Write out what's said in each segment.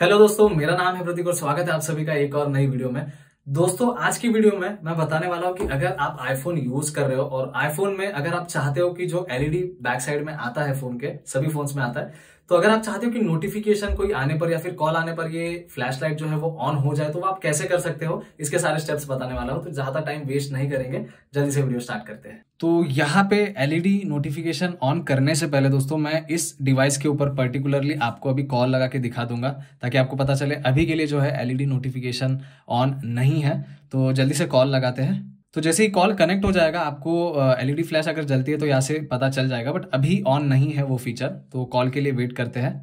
hello दोस्तों मेरा नाम है प्रतीक और स्वागत है आप सभी का एक और नई वीडियो में दोस्तों आज की वीडियो में मैं बताने वाला हूं कि अगर आप आईफोन यूज कर रहे हो और आईफोन में अगर आप चाहते हो कि जो एलईडी बैक साइड में आता है फोन के सभी फोन्स में आता है तो अगर आप चाहते हो कि नोटिफिकेशन कोई आने पर या फिर कॉल आने पर ये फ्लैश लाइट जो है वो ऑन हो जाए तो आप कैसे कर सकते हो इसके सारे स्टेप्स बताने वाला हूँ तो ज्यादा टाइम वेस्ट नहीं करेंगे जल्दी से वीडियो स्टार्ट करते हैं तो यहाँ पे एलईडी नोटिफिकेशन ऑन करने से पहले दोस्तों मैं इस डिवाइस के ऊपर पर्टिकुलरली आपको अभी कॉल लगा के दिखा दूंगा ताकि आपको पता चले अभी के लिए जो है एलईडी नोटिफिकेशन ऑन नहीं है तो जल्दी से कॉल लगाते हैं तो जैसे ही कॉल कनेक्ट हो जाएगा आपको एलईडी फ्लैश e अगर जलती है तो यहाँ से पता चल जाएगा बट अभी ऑन नहीं है वो फीचर तो कॉल के लिए वेट करते हैं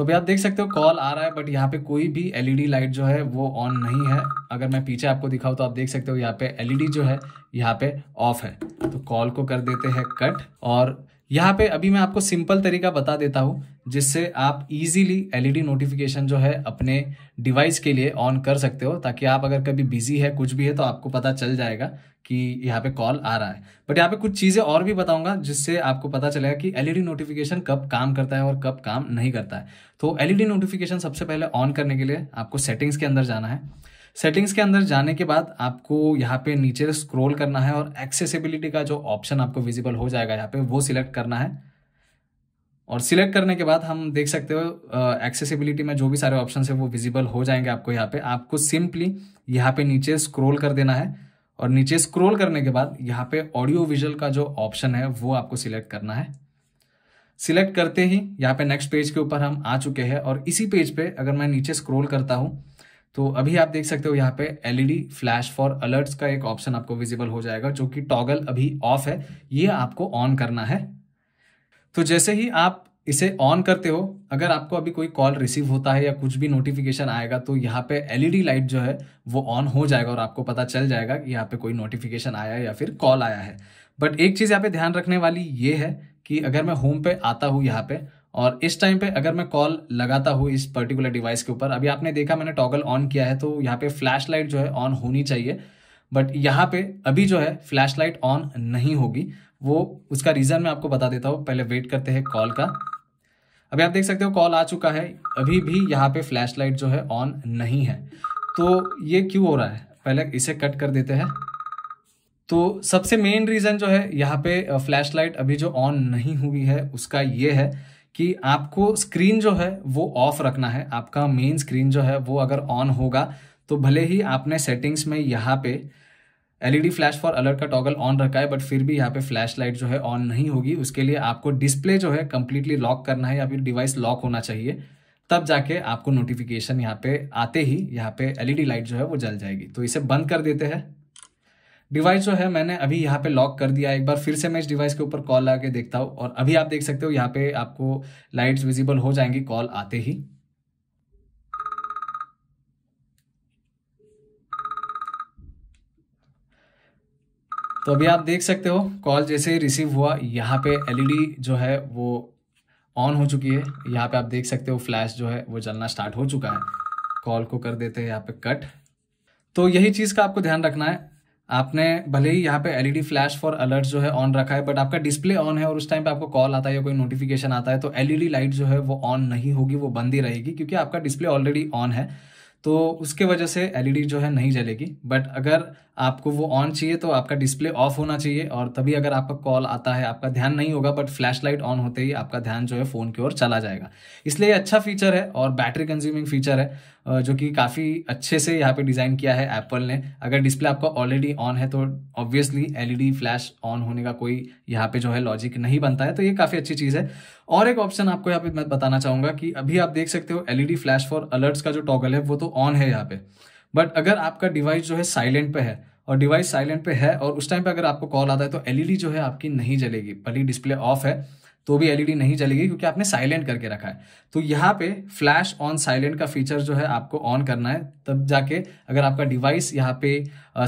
तो भैया आप देख सकते हो कॉल आ रहा है बट यहाँ पे कोई भी एलईडी लाइट जो है वो ऑन नहीं है अगर मैं पीछे आपको दिखाऊँ तो आप देख सकते हो यहाँ पे एलईडी जो है यहाँ पे ऑफ है तो कॉल को कर देते हैं कट और यहाँ पे अभी मैं आपको सिंपल तरीका बता देता हूँ जिससे आप इजीली एलईडी नोटिफिकेशन जो है अपने डिवाइस के लिए ऑन कर सकते हो ताकि आप अगर कभी बिजी है कुछ भी है तो आपको पता चल जाएगा कि यहाँ पे कॉल आ रहा है बट यहाँ पे कुछ चीज़ें और भी बताऊंगा जिससे आपको पता चलेगा कि एलईडी नोटिफिकेशन e कब काम करता है और कब काम नहीं करता है तो एलईडी नोटिफिकेशन e सबसे पहले ऑन करने के लिए आपको सेटिंग्स के अंदर जाना है सेटिंग्स के अंदर जाने के बाद आपको यहाँ पे नीचे स्क्रॉल करना है और एक्सेसिबिलिटी का जो ऑप्शन आपको विजिबल हो जाएगा यहाँ पे वो सिलेक्ट करना है और सिलेक्ट करने के बाद हम देख सकते हो एक्सेसिबिलिटी में जो भी सारे ऑप्शन है वो विजिबल हो जाएंगे आपको यहाँ पे आपको सिंपली यहाँ पे नीचे स्क्रोल कर देना है और नीचे स्क्रोल करने के बाद यहाँ पे ऑडियो विजुअल का जो ऑप्शन है वो आपको सिलेक्ट करना है सिलेक्ट करते ही यहाँ पे नेक्स्ट पेज के ऊपर हम आ चुके हैं और इसी पेज पे अगर मैं नीचे स्क्रॉल करता हूँ तो अभी आप देख सकते हो यहाँ पे एलईडी फ्लैश फॉर अलर्ट्स का एक ऑप्शन आपको विजिबल हो जाएगा जो कि टॉगल अभी ऑफ है ये आपको ऑन करना है तो जैसे ही आप इसे ऑन करते हो अगर आपको अभी कोई कॉल रिसीव होता है या कुछ भी नोटिफिकेशन आएगा तो यहाँ पे एलईडी लाइट e जो है वो ऑन हो जाएगा और आपको पता चल जाएगा कि यहाँ पे कोई नोटिफिकेशन आया है या फिर कॉल आया है बट एक चीज़ यहाँ पे ध्यान रखने वाली ये है कि अगर मैं होम पे आता हूँ यहाँ पे और इस टाइम पे अगर मैं कॉल लगाता हूँ इस पर्टिकुलर डिवाइस के ऊपर अभी आपने देखा मैंने टॉगल ऑन किया है तो यहाँ पे फ्लैश लाइट जो है ऑन होनी चाहिए बट यहाँ पे अभी जो है फ्लैश लाइट ऑन नहीं होगी वो उसका रीज़न मैं आपको बता देता हूँ पहले वेट करते हैं कॉल का अभी आप देख सकते हो कॉल आ चुका है अभी भी यहाँ पे फ्लैश लाइट जो है ऑन नहीं है तो ये क्यों हो रहा है पहले इसे कट कर देते हैं तो सबसे मेन रीज़न जो है यहाँ पे फ्लैश लाइट अभी जो ऑन नहीं हुई है उसका ये है कि आपको स्क्रीन जो है वो ऑफ रखना है आपका मेन स्क्रीन जो है वो अगर ऑन होगा तो भले ही आपने सेटिंग्स में यहाँ पे एलईडी फ्लैश फॉर अलर्ट का टॉगल ऑन रखा है बट फिर भी यहाँ पे फ्लैश लाइट जो है ऑन नहीं होगी उसके लिए आपको डिस्प्ले जो है कम्प्लीटली लॉक करना है या फिर डिवाइस लॉक होना चाहिए तब जाके आपको नोटिफिकेशन यहाँ पे आते ही यहाँ पे एलईडी लाइट e जो है वो जल जाएगी तो इसे बंद कर देते हैं डिवाइस जो है मैंने अभी यहाँ पे लॉक कर दिया एक बार फिर से मैं इस डिवाइस के ऊपर कॉल आके देखता हूँ और अभी आप देख सकते हो यहाँ पे आपको लाइट्स विजिबल हो जाएंगी कॉल आते ही तो अभी आप देख सकते हो कॉल जैसे ही रिसीव हुआ यहाँ पे एलईडी जो है वो ऑन हो चुकी है यहाँ पे आप देख सकते हो फ्लैश जो है वो जलना स्टार्ट हो चुका है कॉल को कर देते हैं यहाँ पे कट तो यही चीज़ का आपको ध्यान रखना है आपने भले ही यहाँ पे एलईडी फ्लैश फॉर अलर्ट जो है ऑन रखा है बट आपका डिस्प्ले ऑन है और उस टाइम पे आपको कॉल आता है या कोई नोटिफिकेशन आता है तो एलईडी लाइट e जो है वो ऑन नहीं होगी वो बंद ही रहेगी क्योंकि आपका डिस्प्ले ऑलरेडी ऑन है तो उसके वजह से एलईडी e जो है नहीं जलेगी बट अगर आपको वो ऑन चाहिए तो आपका डिस्प्ले ऑफ होना चाहिए और तभी अगर आपका कॉल आता है आपका ध्यान नहीं होगा बट फ्लैश लाइट ऑन होते ही आपका ध्यान जो है फ़ोन की ओर चला जाएगा इसलिए अच्छा फीचर है और बैटरी कंज्यूमिंग फीचर है जो कि काफ़ी अच्छे से यहाँ पे डिज़ाइन किया है एप्पल ने अगर डिस्प्ले आपका ऑलरेडी ऑन है तो ऑब्वियसली एलईडी फ्लैश ऑन होने का कोई यहाँ पे जो है लॉजिक नहीं बनता है तो ये काफ़ी अच्छी चीज़ है और एक ऑप्शन आपको यहाँ पे मैं बताना चाहूँगा कि अभी आप देख सकते हो एलईडी फ्लैश फॉर अलर्ट्स का जो टॉगल है वो तो ऑन है यहाँ पे बट अगर आपका डिवाइस जो है साइलेंट पे है और डिवाइस साइलेंट पे है और उस टाइम पे अगर आपको कॉल आता है तो एलईडी e जो है आपकी नहीं जलेगी भले डिस्प्ले ऑफ है तो भी एलईडी e नहीं चलेगी क्योंकि आपने साइलेंट करके रखा है तो यहाँ पे फ्लैश ऑन साइलेंट का फीचर जो है आपको ऑन करना है तब जाके अगर आपका डिवाइस यहाँ पे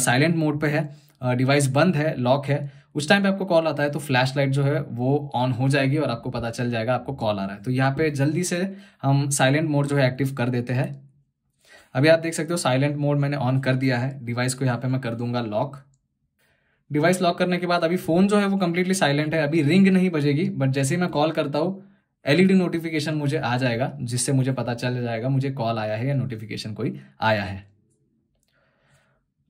साइलेंट मोड पे है डिवाइस बंद है लॉक है उस टाइम पे आपको कॉल आता है तो फ्लैश लाइट जो है वो ऑन हो जाएगी और आपको पता चल जाएगा आपको कॉल आ रहा है तो यहाँ पे जल्दी से हम साइलेंट मोड जो है एक्टिव कर देते हैं अभी आप देख सकते हो साइलेंट मोड मैंने ऑन कर दिया है डिवाइस को यहाँ पे मैं कर दूंगा लॉक डिवाइस लॉक करने के बाद अभी फ़ोन जो है वो कम्प्लीटली साइलेंट है अभी रिंग नहीं बजेगी बट जैसे ही मैं कॉल करता हूँ एलईडी नोटिफिकेशन मुझे आ जाएगा जिससे मुझे पता चल जाएगा मुझे कॉल आया है या नोटिफिकेशन कोई आया है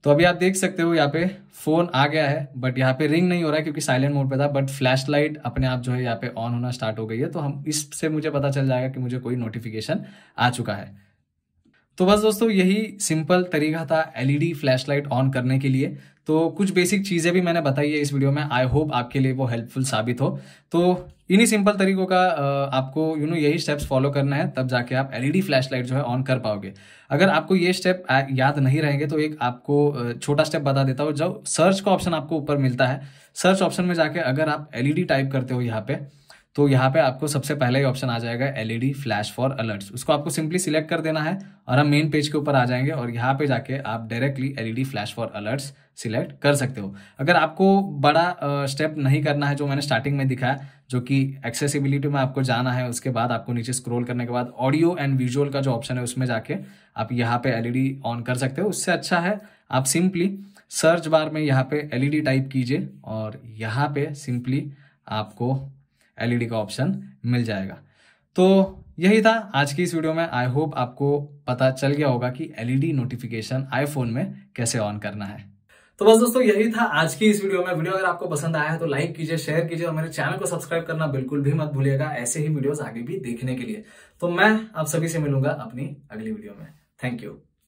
तो अभी आप देख सकते हो यहाँ पे फोन आ गया है बट यहाँ पे रिंग नहीं हो रहा है क्योंकि साइलेंट मोड पे था बट फ्लैश लाइट अपने आप जो है यहाँ पे ऑन होना स्टार्ट हो गई है तो हम इससे मुझे पता चल जाएगा कि मुझे कोई नोटिफिकेशन आ चुका है तो बस दोस्तों यही सिंपल तरीका था एलईडी फ्लैश लाइट ऑन करने के लिए तो कुछ बेसिक चीज़ें भी मैंने बताई है इस वीडियो में आई होप आपके लिए वो हेल्पफुल साबित हो तो इन्हीं सिंपल तरीकों का आपको यू नो यही स्टेप्स फॉलो करना है तब जाके आप एलईडी फ्लैशलाइट जो है ऑन कर पाओगे अगर आपको ये स्टेप याद नहीं रहेंगे तो एक आपको छोटा स्टेप बता देता हूँ जब सर्च का ऑप्शन आपको ऊपर मिलता है सर्च ऑप्शन में जाके अगर आप एलईडी टाइप करते हो यहाँ पे तो यहाँ पे आपको सबसे पहले ही ऑप्शन आ जाएगा एलईडी फ्लैश फॉर अलर्ट्स उसको आपको सिंपली सिलेक्ट कर देना है और हम मेन पेज के ऊपर आ जाएंगे और यहाँ पे जाके आप directly LED flash for alerts select कर सकते हो अगर आपको बड़ा स्टेप नहीं करना है जो मैंने स्टार्टिंग में दिखाया जो कि एक्सेसिबिलिटी में आपको जाना है उसके बाद आपको नीचे स्क्रॉल करने के बाद ऑडियो एंड विजुअल का जो ऑप्शन है उसमें जाके आप यहाँ पे एलईडी ऑन e कर सकते हो उससे अच्छा है आप सिंपली सर्च बार में यहाँ पे एलईडी टाइप e कीजिए और यहाँ पे सिंपली आपको एलईडी e का ऑप्शन मिल जाएगा तो यही था आज की इस वीडियो में आई होप आपको पता चल गया होगा कि एलईडी नोटिफिकेशन आईफोन में कैसे ऑन करना है तो बस दोस्तों यही था आज की इस वीडियो में वीडियो अगर आपको पसंद आया है तो लाइक कीजिए शेयर कीजिए और मेरे चैनल को सब्सक्राइब करना बिल्कुल भी मत भूलिएगा ऐसे ही वीडियोस आगे भी देखने के लिए तो मैं आप सभी से मिलूंगा अपनी अगली वीडियो में थैंक यू